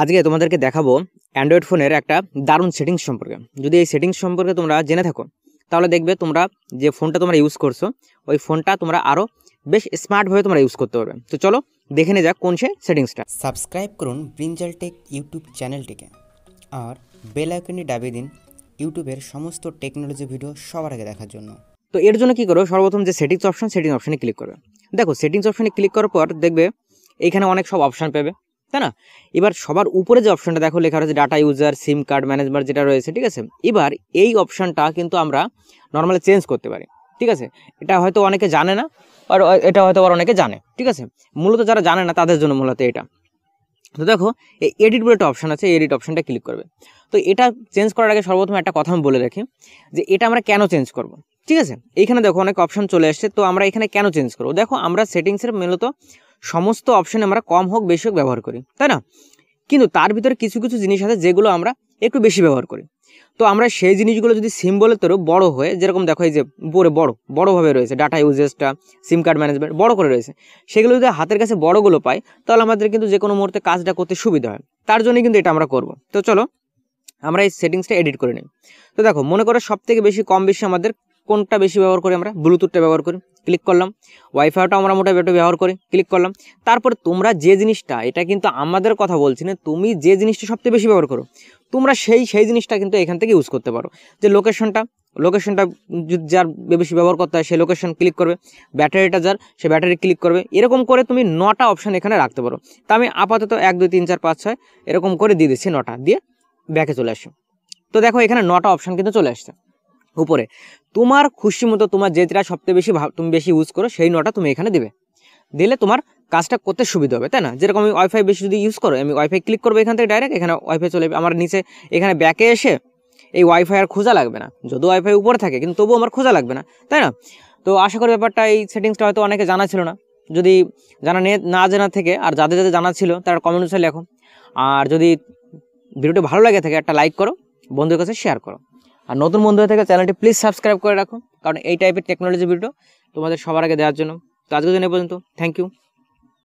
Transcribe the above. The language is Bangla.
আজকে তোমাদেরকে দেখাবো অ্যান্ড্রয়েড ফোনের একটা দারুণ সেটিংস সম্পর্কে যদি এই সেটিংস সম্পর্কে তোমরা জেনে থাকো তাহলে দেখবে তোমরা যে ফোনটা তোমরা ইউজ করছো ওই ফোনটা তোমরা আরও বেশ স্মার্টভাবে তোমরা ইউজ করতে পারবে তো চলো দেখে নিয়ে যাক কোন সে সেটিংসটা সাবস্ক্রাইব করুন ব্রিঞ্জাল টেক ইউটিউব চ্যানেলটিকে আর বেল আইকনটি দাবিয়ে দিন ইউটিউবের সমস্ত টেকনোলজি ভিডিও সবার আগে দেখার জন্য তো এর জন্য কী করো সর্বপ্রথম যে সেটিংস অপশন সেটিংস অপশনে ক্লিক করবে দেখো সেটিংস অপশানে ক্লিক করার পর দেখবে এখানে অনেক সব অপশান পাবে তাই না এবার সবার উপরে যে অপশানটা দেখো লেখা রয়েছে data user SIM card management যেটা রয়েছে ঠিক আছে এবার এই অপশানটা কিন্তু আমরা নর্মালি চেঞ্জ করতে পারি ঠিক আছে এটা হয়তো অনেকে জানে না আর এটা হয়তো আবার অনেকে জানে ঠিক আছে মূলত যারা জানে না তাদের জন্য মূলত এটা তো দেখো এই এডিট বলে একটা অপশান আছে এডিট অপশানটা ক্লিক করবে তো এটা চেঞ্জ করার আগে সর্বপ্রথম একটা কথা আমি বলে রাখি যে এটা আমরা কেন চেঞ্জ করব ঠিক আছে এইখানে দেখো অনেক অপশান চলে আসছে তো আমরা এখানে কেন চেঞ্জ করবো দেখো আমরা সেটিংসের মূলত সমস্ত অপশানে আমরা কম হোক বেশি হোক ব্যবহার করি তাই না কিন্তু তার ভিতরে কিছু কিছু জিনিস আছে যেগুলো আমরা একটু বেশি ব্যবহার করি তো আমরা সেই জিনিসগুলো যদি সিম্বলের তোরও বড় হয়ে যেরকম দেখো এই যে উপরে বড় বড়োভাবে রয়েছে ডাটা ইউজেসটা সিম কার্ড ম্যানেজমেন্ট বড় করে রয়েছে সেগুলো যদি হাতের কাছে বড়গুলো পাই তাহলে আমাদের কিন্তু যে কোনো মুহূর্তে কাজটা করতে সুবিধা হয় তার জন্যই কিন্তু এটা আমরা করব তো চলো আমরা এই সেটিংসটা এডিট করে নিই তো দেখো মনে করো সব থেকে বেশি কম বেশি আমাদের কোনটা বেশি ব্যবহার করি আমরা ব্লুটুথটা ব্যবহার করি ক্লিক করলাম ওয়াইফাইটা আমরা মোটামুটি ব্যবহার করি ক্লিক করলাম তারপরে তোমরা যে জিনিসটা এটা কিন্তু আমাদের কথা বলছি না তুমি যে জিনিসটা সবচেয়ে বেশি ব্যবহার করো তোমরা সেই সেই জিনিসটা কিন্তু এখান থেকে ইউজ করতে পারো যে লোকেশনটা লোকেশনটা যার বেশি ব্যবহার করতে হয় সে লোকেশন ক্লিক করবে ব্যাটারিটা যার সে ব্যাটারি ক্লিক করবে এরকম করে তুমি নটা অপশান এখানে রাখতে পারো তা আমি আপাতত এক দুই তিন চার পাঁচ ছয় এরকম করে দিয়ে দিচ্ছি নটা দিয়ে ব্যাকে চলে আসো তো দেখো এখানে নটা অপশান কিন্তু চলে আসছে উপরে তোমার খুশি মতো তোমার যেটা সবথেকে বেশি তুমি বেশি ইউজ করো সেই নটা তুমি এখানে দেবে দিলে তোমার কাজটা করতে সুবিধা হবে তাই না যেরকম আমি ওয়াইফাই বেশি যদি ইউজ করো আমি ওয়াইফাই ক্লিক করবো এখান থেকে ডাইরেক্ট এখানে ওয়াইফাই চলে যাবে আমার নিচে এখানে ব্যাকে এসে এই ওয়াইফাই আর খোঁজা লাগবে না যদি ওয়াইফাই উপরে থাকে কিন্তু তবুও আমার খোঁজা লাগবে না তাই না তো আশা করি ব্যাপারটা এই সেটিংসটা হয়তো অনেকে জানা ছিল না যদি জানা না জানা থেকে আর যাদের যাদের জানা ছিল তারা কমেন্টসে লেখো আর যদি ভিডিওটি ভালো লাগে থাকে একটা লাইক করো বন্ধুর কাছে শেয়ার করো আর নতুন বন্ধু হয়ে থাকে চ্যানেলটি প্লিজ সাবস্ক্রাইব করে রাখুন কারণ এই টাইপের টেকনোলজি ভিডিও তোমাদের সবার আগে দেওয়ার জন্য তো আজকের জন্য পর্যন্ত থ্যাংক ইউ